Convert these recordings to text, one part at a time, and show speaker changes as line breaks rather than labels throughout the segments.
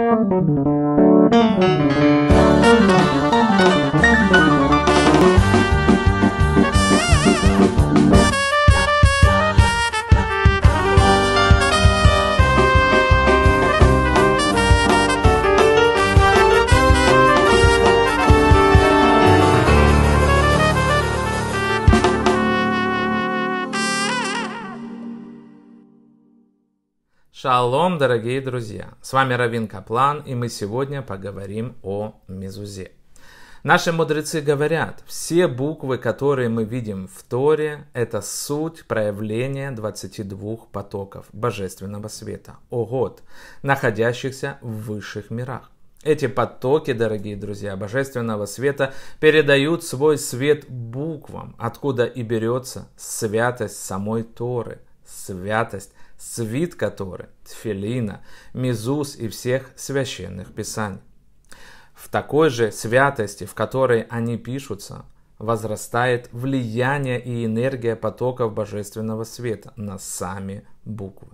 Thank you. Шалом, дорогие друзья! С вами Равин Каплан, и мы сегодня поговорим о Мезузе. Наши мудрецы говорят, все буквы, которые мы видим в Торе, это суть проявления 22 потоков божественного света, огод, находящихся в высших мирах. Эти потоки, дорогие друзья, божественного света передают свой свет буквам, откуда и берется святость самой Торы, святость свит которой, тфилина, мизус и всех священных писаний. В такой же святости, в которой они пишутся, возрастает влияние и энергия потоков божественного света на сами буквы.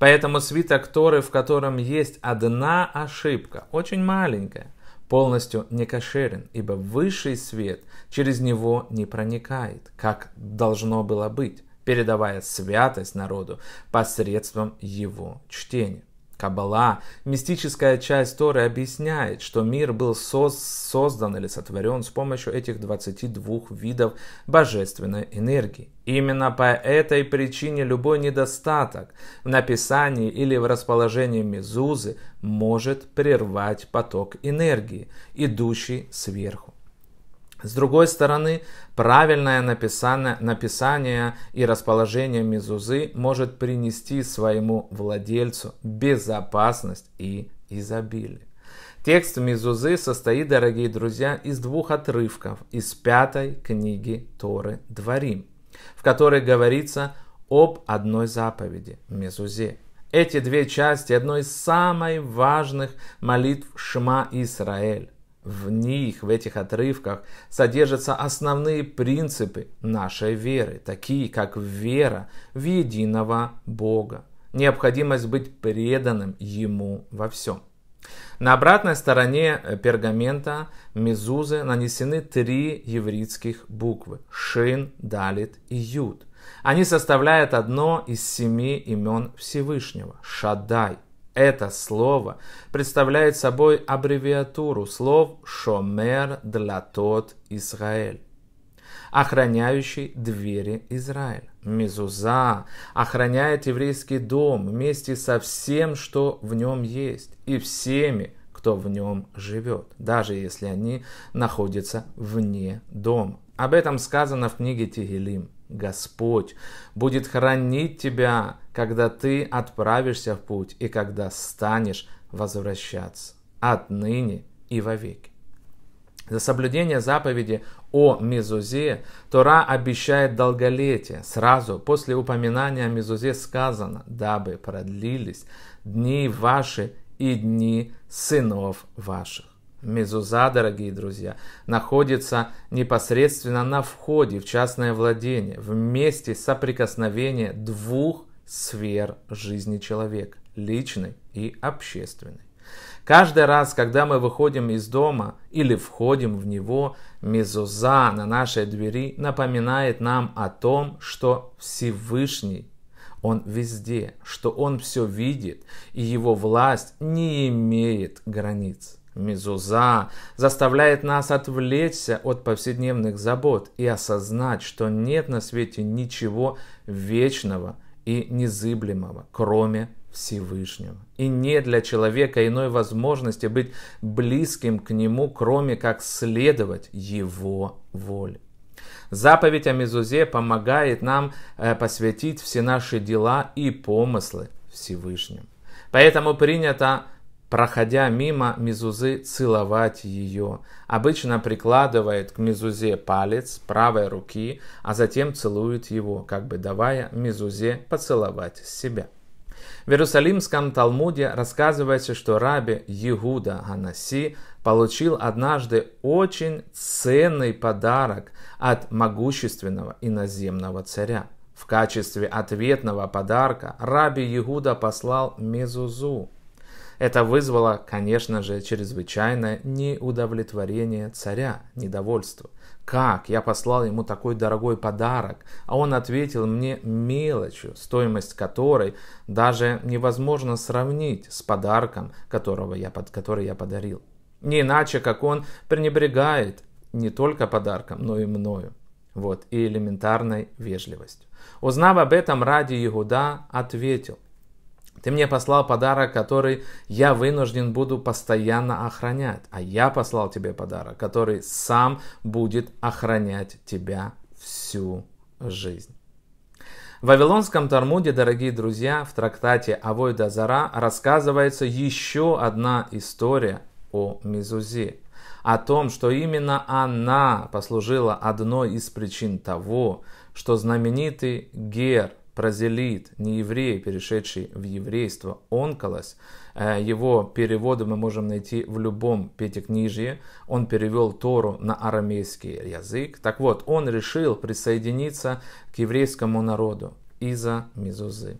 Поэтому свиток Торы, в котором есть одна ошибка, очень маленькая, полностью не кошерен, ибо высший свет через него не проникает, как должно было быть передавая святость народу посредством его чтения. Каббала, мистическая часть Торы, объясняет, что мир был соз создан или сотворен с помощью этих 22 видов божественной энергии. Именно по этой причине любой недостаток в написании или в расположении мезузы может прервать поток энергии, идущий сверху. С другой стороны, правильное написание, написание и расположение мезузы может принести своему владельцу безопасность и изобилие. Текст Мизузы состоит, дорогие друзья, из двух отрывков из пятой книги Торы Дворим, в которой говорится об одной заповеди – Мезузе. Эти две части – одной из самых важных молитв Шма Исраэль. В них, в этих отрывках, содержатся основные принципы нашей веры, такие как вера в единого Бога, необходимость быть преданным Ему во всем. На обратной стороне э, пергамента Мезузы нанесены три еврейских буквы – Шин, Далит и Юд. Они составляют одно из семи имен Всевышнего – Шадай – это слово представляет собой аббревиатуру слов «Шомер Длатот Израиль», охраняющий двери Израиля. Мезуза охраняет еврейский дом вместе со всем, что в нем есть, и всеми, кто в нем живет, даже если они находятся вне дома. Об этом сказано в книге Тегелим. Господь будет хранить тебя, когда ты отправишься в путь и когда станешь возвращаться отныне и вовеки. За соблюдение заповеди о Мезузе Тора обещает долголетие. Сразу после упоминания о Мезузе сказано, дабы продлились дни ваши и дни сынов ваших. Мезуза, дорогие друзья, находится непосредственно на входе в частное владение, в месте соприкосновения двух сфер жизни человека – личной и общественной. Каждый раз, когда мы выходим из дома или входим в него, мезуза на нашей двери напоминает нам о том, что Всевышний он везде, что Он все видит, и Его власть не имеет границ. Мизуза заставляет нас отвлечься от повседневных забот и осознать, что нет на свете ничего вечного и незыблемого, кроме Всевышнего. И нет для человека иной возможности быть близким к Нему, кроме как следовать Его воле. Заповедь о Мизузе помогает нам э, посвятить все наши дела и помыслы Всевышнему. Поэтому принято проходя мимо мизузы, целовать ее. Обычно прикладывает к мизузе палец правой руки, а затем целует его, как бы давая мизузе поцеловать себя. В Иерусалимском Талмуде рассказывается, что раби Иегуда Ханаси получил однажды очень ценный подарок от могущественного иноземного царя. В качестве ответного подарка раби Иегуда послал Мезузу – это вызвало, конечно же, чрезвычайное неудовлетворение царя, недовольство. Как? Я послал ему такой дорогой подарок, а он ответил мне мелочью, стоимость которой даже невозможно сравнить с подарком, которого я, под, который я подарил. Не иначе, как он пренебрегает не только подарком, но и мною. Вот, и элементарной вежливостью. Узнав об этом, ради Иуда ответил, ты мне послал подарок, который я вынужден буду постоянно охранять. А я послал тебе подарок, который сам будет охранять тебя всю жизнь. В Вавилонском тармуде, дорогие друзья, в трактате Авойда-Зара рассказывается еще одна история о Мизузе. О том, что именно она послужила одной из причин того, что знаменитый Гер – Прозелит, не еврей, перешедший в еврейство, онколос. Э, его переводы мы можем найти в любом пятикнижье. Он перевел Тору на арамейский язык. Так вот, он решил присоединиться к еврейскому народу из-за Мизузы.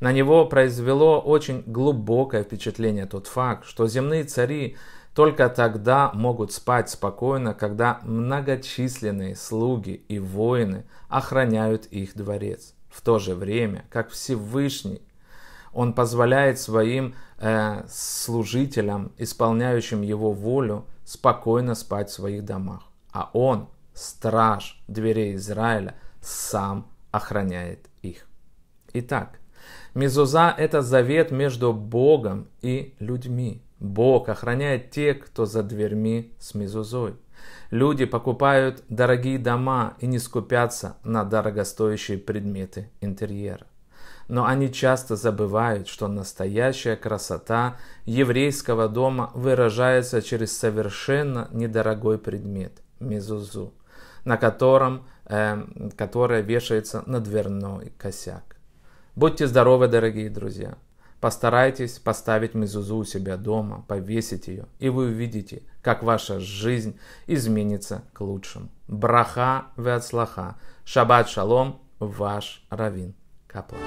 На него произвело очень глубокое впечатление тот факт, что земные цари только тогда могут спать спокойно, когда многочисленные слуги и воины охраняют их дворец. В то же время, как Всевышний, он позволяет своим э, служителям, исполняющим его волю, спокойно спать в своих домах. А он, страж дверей Израиля, сам охраняет их. Итак, Мезуза – это завет между Богом и людьми – Бог охраняет тех, кто за дверьми с мизузой. Люди покупают дорогие дома и не скупятся на дорогостоящие предметы интерьера. Но они часто забывают, что настоящая красота еврейского дома выражается через совершенно недорогой предмет – мизузу, на котором, э, которая вешается на дверной косяк. Будьте здоровы, дорогие друзья! Постарайтесь поставить мезузу у себя дома, повесить ее, и вы увидите, как ваша жизнь изменится к лучшему. Браха ве отслаха. Шаббат шалом, ваш Равин Каплан.